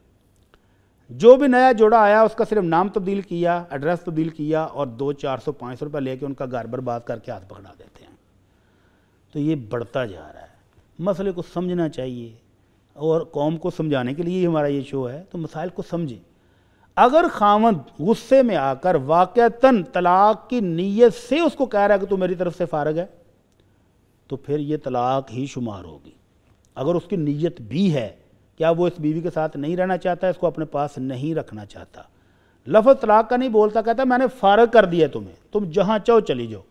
जो भी नया जोड़ा आया उसका सिर्फ नाम तब्दील किया एड्रेस तब्दील किया और दो चार सौ पाँच सौ रुपये लेके उनका घर बर्बाद करके हाथ पकड़ा देते हैं तो ये बढ़ता जा रहा है मसले को समझना चाहिए और कौम को समझाने के लिए ही हमारा ये शो है तो मसाइल को समझें अगर खामद गुस्से में आकर वाक़ता तलाक की नीयत से उसको कह रहा है कि तू मेरी तरफ से फारग है तो फिर ये तलाक ही शुमार होगी अगर उसकी नीयत भी है क्या वो इस बीवी के साथ नहीं रहना चाहता इसको अपने पास नहीं रखना चाहता लफ्ज़ तलाक का नहीं बोलता कहता मैंने फारग कर दिया तुम्हें तुम जहाँ चाहो चली जाओ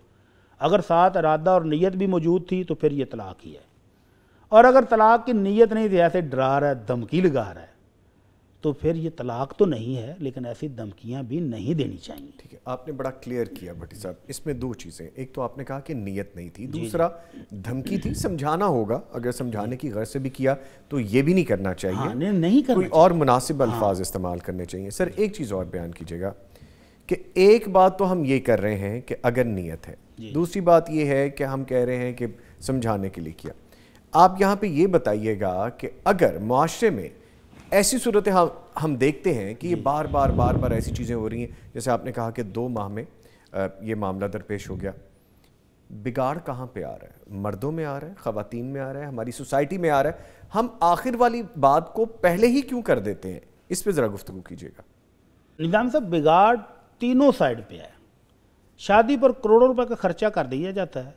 अगर साथ इरादा और नीयत भी मौजूद थी तो फिर ये तलाक ही है और अगर तलाक की नीयत नहीं थी ऐसे डरा रहा है धमकी लगा रहा है तो फिर ये तलाक तो नहीं है लेकिन ऐसी धमकियाँ भी नहीं देनी चाहिए ठीक है आपने बड़ा क्लियर किया भट्टी साहब इसमें दो चीज़ें एक तो आपने कहा कि नीयत नहीं थी दूसरा धमकी थी समझाना होगा अगर समझाने की गर्ज से भी किया तो ये भी नहीं करना चाहिए हाँ, नहीं, नहीं करना कोई और मुनासिब हाँ। अल्फाज इस्तेमाल करने चाहिए सर एक चीज़ और बयान कीजिएगा कि एक बात तो हम ये कर रहे हैं कि अगर नीयत है दूसरी बात ये है कि हम कह रहे हैं कि समझाने के लिए किया आप यहाँ पे ये बताइएगा कि अगर माशरे में ऐसी सूरत हाल हम देखते हैं कि ये बार बार बार बार ऐसी चीज़ें हो रही हैं जैसे आपने कहा कि दो माह में ये मामला दरपेश हो गया बिगाड़ कहाँ पे आ रहा है मर्दों में आ रहा है ख़वान में आ रहा है हमारी सोसाइटी में आ रहा है हम आखिर वाली बात को पहले ही क्यों कर देते हैं इस पर ज़रा गुफ्तु कीजिएगा निज़ाम साहब बिगाड़ तीनों साइड पे है शादी पर करोड़ों रुपए का खर्चा कर दिया जाता है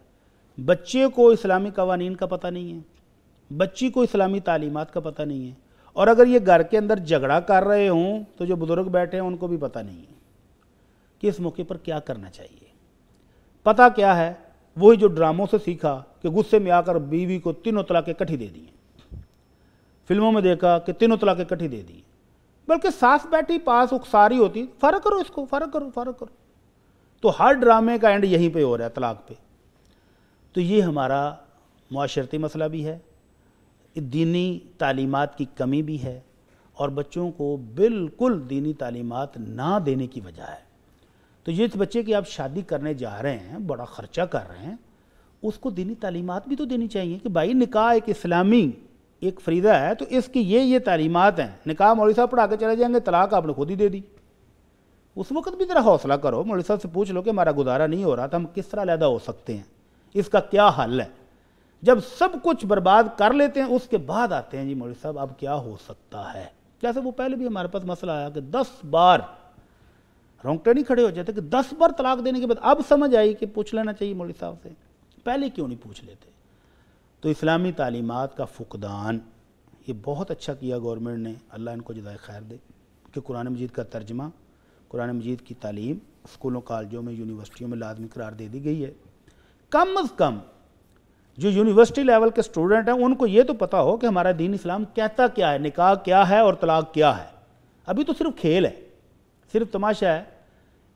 बच्चे को इस्लामी कवानीन का पता नहीं है बच्ची को इस्लामी तालीमत का पता नहीं है और अगर ये घर के अंदर झगड़ा कर रहे हों तो जो बुज़ुर्ग बैठे हैं उनको भी पता नहीं है कि इस मौके पर क्या करना चाहिए पता क्या है वही जो ड्रामों से सीखा कि गुस्से में आकर बीवी को तीनों तलाकें इकट्ठी दे दी फिल्मों में देखा कि तीनों तलाकें इकट्ठी दे दी बल्कि सास बैठी पास उकसारी होती फ़र्क करो इसको फ़र्क करो फ़र्क करो तो हर ड्रामे का एंड यहीं पे हो रहा है तलाक पे तो ये हमारा माशरती मसला भी है कि दीनी तालीमत की कमी भी है और बच्चों को बिल्कुल दीनी तालीमत ना देने की वजह है तो जिस बच्चे की आप शादी करने जा रहे हैं बड़ा ख़र्चा कर रहे हैं उसको दीनी तालीमत भी तो देनी चाहिए कि भाई निकाह एक इस्लामी एक फरीदा है तो इसकी ये ये तालीमत हैं निकाह मौली साहब पढ़ा के चले जाएंगे तलाक आपने खुद ही दे दी उस वक्त भी ज़रा हौसला करो मौली साहब से पूछ लो कि हमारा गुजारा नहीं हो रहा था तो हम किस तरह लैदा हो सकते हैं इसका क्या हल है जब सब कुछ बर्बाद कर लेते हैं उसके बाद आते हैं जी मौलवी साहब अब क्या हो सकता है जैसे वो पहले भी हमारे पास मसला आया कि दस बार रोंगटे नहीं खड़े हो जाते कि दस बार तलाक देने के बाद अब समझ आई कि पूछ लेना चाहिए मौलवी साहब से पहले क्यों नहीं पूछ लेते तो इस्लामी तालीमत का फुकदान ये बहुत अच्छा किया गवर्नमेंट ने अल्लाह इनको जदाय खैर दे कि कुरान मजीद का तर्जमा कुरान मजीद की तालीम स्कूलों कॉलेजों में यूनिवर्सिटियों में लाजमी करार दे दी गई है कम अज़ कम जो यूनिवर्सिटी लेवल के स्टूडेंट हैं उनको ये तो पता हो कि हमारा दीन इस्लाम कहता क्या है निकाह क्या है और तलाक क्या है अभी तो सिर्फ खेल है सिर्फ तमाशा है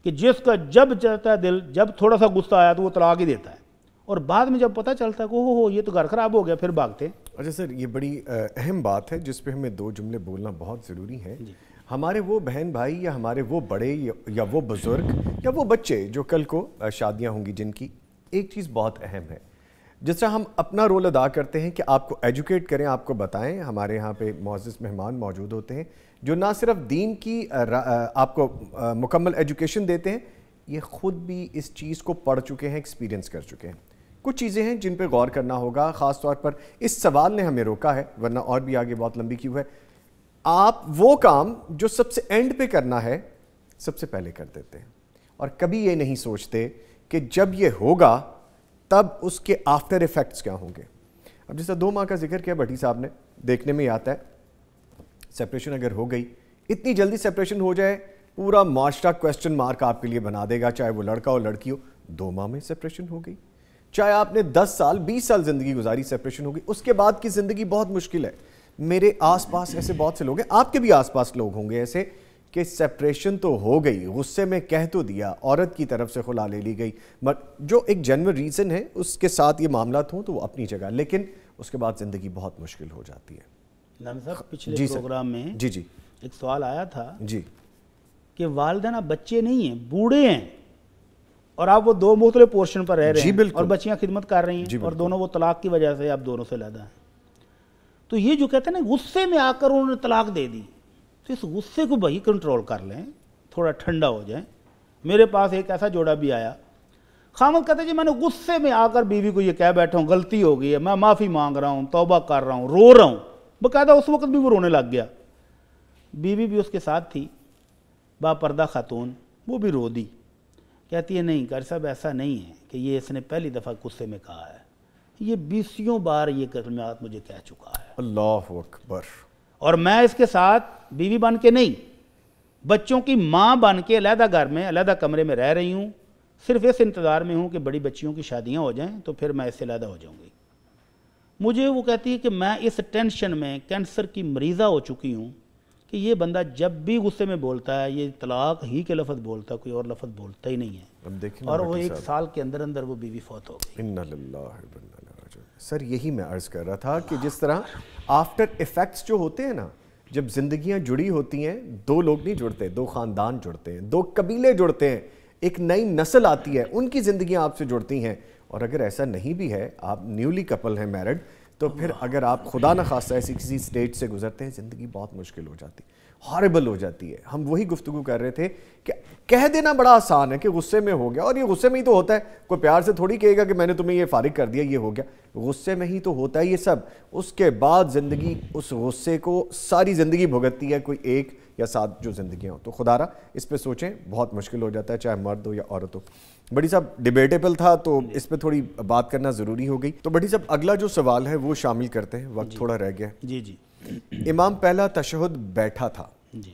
कि जिसका जब जाता है दिल जब थोड़ा सा गुस्सा आया तो वो तलाक ही देता है और बाद में जब पता चलता है कि हो ये तो घर खराब हो गया फिर भागते अच्छा सर ये बड़ी अहम बात है जिस पर हमें दो जुमले बोलना बहुत ज़रूरी है हमारे वो बहन भाई या हमारे वो बड़े या वो बुज़ुर्ग या वो बच्चे जो कल को शादियाँ होंगी जिनकी एक चीज़ बहुत अहम है जिस तरह हम अपना रोल अदा करते हैं कि आपको एजुकेट करें आपको बताएं हमारे यहाँ पे मोजिस मेहमान मौजूद होते हैं जो ना सिर्फ दीन की आपको मुकम्मल एजुकेशन देते हैं ये ख़ुद भी इस चीज़ को पढ़ चुके हैं एक्सपीरियंस कर चुके हैं कुछ चीज़ें हैं जिन पर गौर करना होगा ख़ास तौर पर इस सवाल ने हमें रोका है वरना और भी आगे बहुत लंबी क्यों है आप वो काम जो सबसे एंड पे करना है सबसे पहले कर देते हैं और कभी ये नहीं सोचते कि जब ये होगा तब उसके आफ्टर इफ़ेक्ट्स क्या होंगे अब जैसा दो माह का जिक्र किया भट्टी साहब ने देखने में आता है सेपरेशन अगर हो गई इतनी जल्दी सेपरेशन हो जाए पूरा माशरा क्वेश्चन मार्क आपके लिए बना देगा चाहे वो लड़का हो लड़की हो दो माह में सेपरेशन हो गई चाहे आपने 10 साल 20 साल ज़िंदगी गुजारी सेपरेशन हो गई उसके बाद की ज़िंदगी बहुत मुश्किल है मेरे आसपास ऐसे बहुत से लोग हैं आपके भी आसपास लोग होंगे ऐसे कि सेपरेशन तो हो गई गुस्से में कह तो दिया औरत की तरफ से खुला ले ली गई बट जो एक जनवर रीज़न है उसके साथ ये मामला हों तो वो अपनी जगह लेकिन उसके बाद ज़िंदगी बहुत मुश्किल हो जाती है पिछले जी प्रोग्राम में जी जी एक सवाल आया था जी कि वालदा बच्चे नहीं हैं बूढ़े हैं और आप वो दो मुख्तलि पोर्शन पर रह रहे हैं और बच्चियां खिदमत कर रही हैं और दोनों वो तलाक की वजह से आप दोनों से लादा हैं तो ये जो कहते हैं ना गुस्से में आकर उन्होंने तलाक दे दी तो इस गुस्से को भाई कंट्रोल कर लें थोड़ा ठंडा हो जाए मेरे पास एक ऐसा जोड़ा भी आया खामद कहते जी मैंने गुस्से में आकर बीवी को ये कह बैठा हूँ गलती हो गई है मैं माफ़ी मांग रहा हूँ तौबा कर रहा हूँ रो रहा हूँ बकायदा उस वक्त भी वो रोने लग गया बीवी भी उसके साथ थी बापर्दा खातून वो भी रो दी कहती है नहीं कर साहब ऐसा नहीं है कि ये इसने पहली दफ़ा गुस्से में कहा है ये बीसियों बार ये कदम मुझे कह चुका है अल्लाह अकबर और मैं इसके साथ बीवी बन के नहीं बच्चों की माँ बन के अलहदा घर में अलहदा कमरे में रह रही हूँ सिर्फ इस इंतज़ार में हूँ कि बड़ी बच्चियों की शादियाँ हो जाएँ तो फिर मैं इससे अलहदा हो जाऊँगी मुझे वो कहती है कि मैं इस टेंशन में कैंसर की मरीज़ा हो चुकी हूँ कि ये बंदा जब भी गुस्से में बोलता है ये तलाक ही के लफ्ज़ बोलता है कोई और लफ्ज़ बोलता ही नहीं है और वो एक साल के अंदर अंदर वो बीवी फौत हो गई सर यही मैं अर्ज़ कर रहा था कि जिस तरह आफ्टर इफ़ेक्ट्स जो होते हैं ना जब जिंदगियां जुड़ी होती हैं दो लोग नहीं जुड़ते दो ख़ानदान जुड़ते हैं दो कबीले जुड़ते हैं एक नई नस्ल आती है उनकी जिंदगियां आपसे जुड़ती हैं और अगर ऐसा नहीं भी है आप न्यूली कपल हैं मैरिड तो फिर अगर आप खुदा न खासा ऐसी किसी स्टेट से गुजरते हैं ज़िंदगी बहुत मुश्किल हो जाती हॉरेबल हो जाती है हम वही गुफ्तु कर रहे थे कि कह देना बड़ा आसान है कि गुस्से में हो गया और ये गुस्से में ही तो होता है कोई प्यार से थोड़ी कहेगा कि मैंने तुम्हें ये फारिग कर दिया ये हो गया गुस्से में ही तो होता है ये सब उसके बाद ज़िंदगी उस गुस्से को सारी ज़िंदगी भुगतती है कोई एक या सात जो ज़िंदगी हो तो खुदारा इस पर सोचें बहुत मुश्किल हो जाता है चाहे मर्द हो या औरत हो बड़ी साहब डिबेटेबल था तो इस पर थोड़ी बात करना ज़रूरी हो गई तो बड़ी साहब अगला जो सवाल है वो शामिल करते हैं वक्त थोड़ा रह गया जी जी इमाम पहला तशहद बैठा था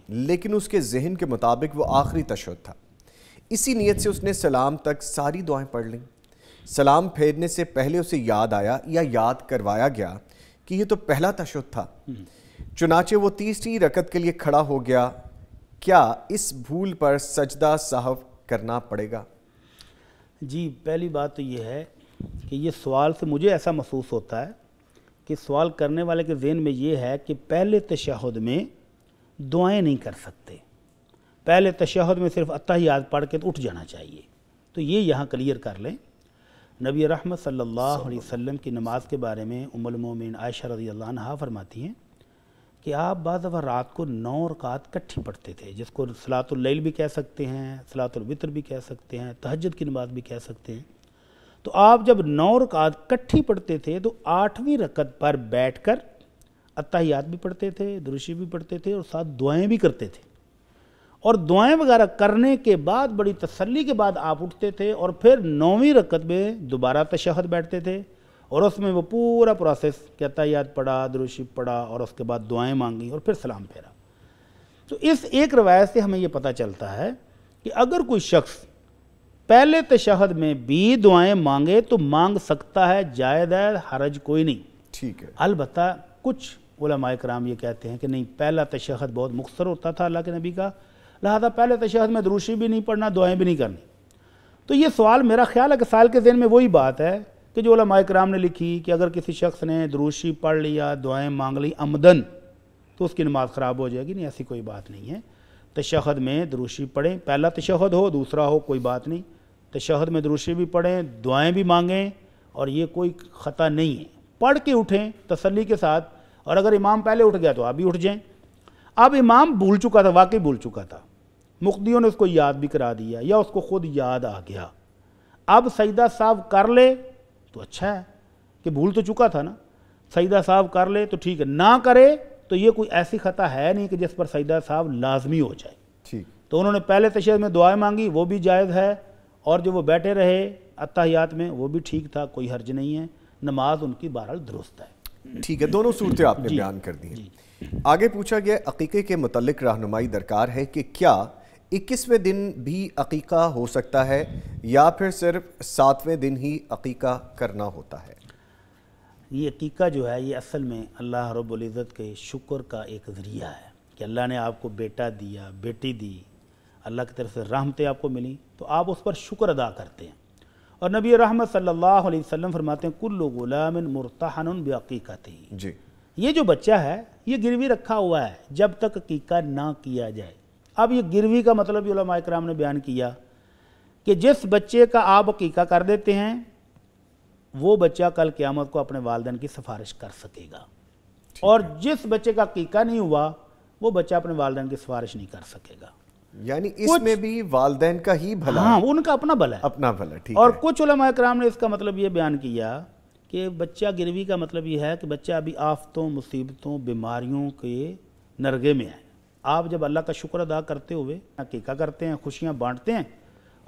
लेकिन उसके जहन के मुताबिक वो आखिरी तशहद था इसी नीयत से उसने सलाम तक सारी दुआएं पढ़ ली सलाम फेरने से पहले उसे याद आया या याद करवाया गया कि ये तो पहला तशद था हम्म। चुनाचे वो तीसरी रकत के लिए खड़ा हो गया क्या इस भूल पर सजदा साहब करना पड़ेगा जी पहली बात तो ये है कि ये सवाल से मुझे ऐसा महसूस होता है कि सवाल करने वाले के जेन में ये है कि पहले तशहद में दुआएं नहीं कर सकते पहले तशहद में सिर्फ अत्याद पढ़ के तो उठ जाना चाहिए तो ये यहाँ क्लियर कर लें नबी रहमत सल्लल्लाहु अलैहि वसल्लम की नमाज़ के बारे में उमल मोमिन आयशा रजी अल्लाह फरमाती हैं कि आप बाद दफ़ा रात को नौ रकात इकट्ठी पढ़ते थे जिसको सलातुल्लैल भी कह सकते हैं सलातुलवितर भी कह सकते हैं तहजद की नमाज भी कह सकते हैं तो आप जब नौ रकात इकट्ठी पढ़ते थे तो आठवीं रकत पर बैठ कर अत्यात भी पढ़ते थे दुरुशी भी पढ़ते थे और साथ दुआएँ भी करते थे और दुआएं वगैरह करने के बाद बड़ी तसल्ली के बाद आप उठते थे और फिर नौवीं रकत में दोबारा तशहद बैठते थे और उसमें वो पूरा प्रोसेस कहता याद पढ़ा दुरुशिप पढ़ा और उसके बाद दुआएं मांगी और फिर सलाम फेरा तो इस एक रवायत से हमें ये पता चलता है कि अगर कोई शख्स पहले तशहद में भी दुआएं मांगे तो मांग सकता है जायद है हरज कोई नहीं ठीक है अलबत् कुछ उलमाए कराम ये कहते हैं कि नहीं पहला तशहद बहुत मुख्तर होता था अल्लाह के नबी का लिहाजा पहले तशहद में दुरुशी भी नहीं पढ़ना दुआएं भी नहीं करनी तो ये सवाल मेरा ख्याल है कि साल के दिन में वही बात है कि जो लमा कराम ने लिखी कि अगर किसी शख्स ने दुरुशी पढ़ लिया दुआएं मांग ली आमदन तो उसकी नमाज़ ख़राब हो जाएगी नहीं ऐसी कोई बात नहीं है तशहद में दुरुशी पढ़ें पहला तशहद हो दूसरा हो कोई बात नहीं तशहद में दुरुशी भी पढ़ें दुआएं भी मांगें और ये कोई ख़ता नहीं है पढ़ के उठें तसली के साथ और अगर इमाम पहले उठ गया तो आप भी उठ जाएँ अब इमाम भूल चुका था वाकई भूल चुका था मुख्तियों ने उसको याद भी करा दिया या उसको ख़ुद याद आ गया अब सईदा साहब कर ले तो अच्छा है कि भूल तो चुका था ना सईदा साहब कर ले तो ठीक है ना करे तो ये कोई ऐसी खता है नहीं कि जिस पर सईदा साहब लाजमी हो जाए ठीक तो उन्होंने पहले तशद तो में दुआएं मांगी वो भी जायज़ है और जो वो बैठे रहे अतहयात में वो भी ठीक था कोई हर्ज नहीं है नमाज उनकी बहरहाल दुरुस्त है ठीक है दोनों सूरतें आपने बयान कर दी हैं आगे पूछा गया अकीक़े के मतलब रहनुमाई दरकार है कि क्या इक्कीसवें दिन भी अकीका हो सकता है या फिर सिर्फ सातवें दिन ही अकीका करना होता है ये अकीका जो है ये असल में अल्लाह रब्ज़त के शुक्र का एक ज़रिया है कि अल्लाह ने आपको बेटा दिया बेटी दी अल्लाह की तरफ से रहमतें आपको मिली तो आप उस पर शुक्र अदा करते हैं और नबी रहमत सल्लल्लाहु अलैहि वसल्लम फरमाते हैं कुल्लु गुलाम मुरतहन बेअीकत जी ये जो बच्चा है ये गिरवी रखा हुआ है जब तक अकीका ना किया जाए अब ये गिरवी का मतलब उलमा कराम ने बयान किया कि जिस बच्चे का आप अकीका कर देते हैं वो बच्चा कल क़्यामत को अपने वालदेन की सिफारिश कर सकेगा और जिस बच्चे का अकीका नहीं हुआ वो बच्चा अपने वालदेन की सिफारिश नहीं कर सकेगा यानी इसमें भी वालदेन का ही भला हाँ उनका अपना भला है अपना भला ठीक और है। कुछ कराम ने इसका मतलब ये बयान किया कि बच्चा गिरवी का मतलब ये है कि बच्चा अभी आफतों मुसीबतों बीमारियों के नरगे में है आप जब अल्लाह का शुक्र अदा करते हुए हकीका करते हैं खुशियाँ बाँटते हैं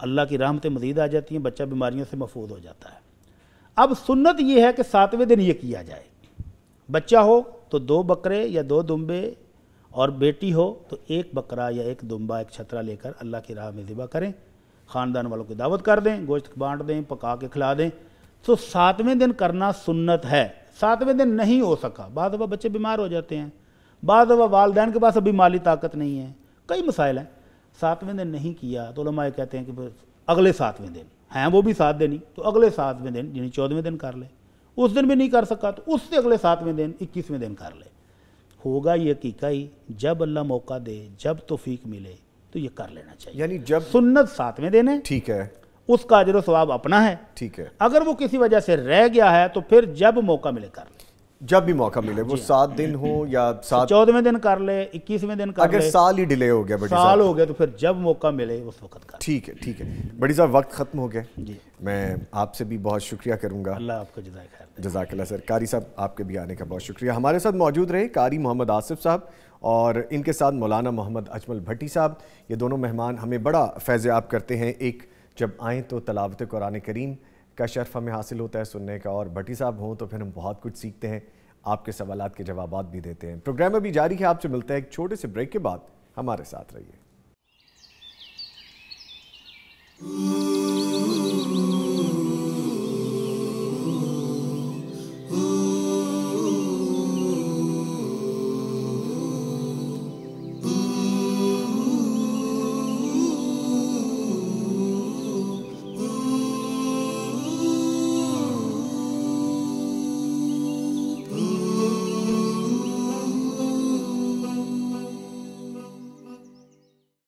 अल्लाह की राहमतें तो मजीद आ जाती हैं बच्चा बीमारियों से महफूज हो जाता है अब सुन्नत ये है कि सातवें दिन ये किया जाए बच्चा हो तो दो बकरे या दो दुम्बे और बेटी हो तो एक बकरा या एक दुम्बा एक छतरा लेकर अल्लाह की राह में ज़िबा करें ख़ानदान वालों की दावत कर दें गोश्त बांट दें पका के खिला दें तो सातवें दिन करना सुन्नत है सातवें दिन नहीं हो सका बाद बच्चे बीमार हो जाते हैं बाद वालदेन के पास अभी माली ताकत नहीं है कई मसाइल हैं सातवें दिन नहीं किया तो लमाए कहते हैं कि अगले सातवें दिन हैं वो भी सात दिन ही तो अगले सातवें दिन यानी चौदहवें दिन कर ले उस दिन भी नहीं कर सका तो उससे अगले सातवें दिन इक्कीसवें दिन कर ले होगा ये हकीका ही जब अल्लाह मौका दे जब तोफीक मिले तो ये कर लेना चाहिए यानी जब सुन्नत सातवें दिन है ठीक है उसका अजर स्वाब अपना है ठीक है अगर वो किसी वजह से रह गया है तो फिर जब मौका मिले कर ले जब भी मौका मिले वो सात दिन हो या सात चौदहवें दिन कर ले इक्कीसवें दिन कर अगर ले, साल ही डिले हो गया बड़ी साल हो गया तो फिर जब मौका मिले उस वक्त का ठीक है ठीक है बड़ी साहब वक्त ख़त्म हो गया जी मैं आपसे भी बहुत शुक्रिया करूंगा अल्लाह आपका जजाय खैर सर कारी साहब आपके भी आने का बहुत शुक्रिया हमारे साथ मौजूद रहे कारी मोहम्मद आसिफ साहब और इनके साथ मौलाना मोहम्मद अजमल भट्टी साहब ये दोनों मेहमान हमें बड़ा फैज़ आप करते हैं एक जब आए तो तलावत कुरान करीम का शर्फ हमें हासिल होता है सुनने का और भट्टी साहब हों तो फिर हम बहुत कुछ सीखते हैं आपके सवाल के जवाब भी देते हैं प्रोग्राम अभी जारी है आपसे मिलता है एक छोटे से ब्रेक के बाद हमारे साथ रहिए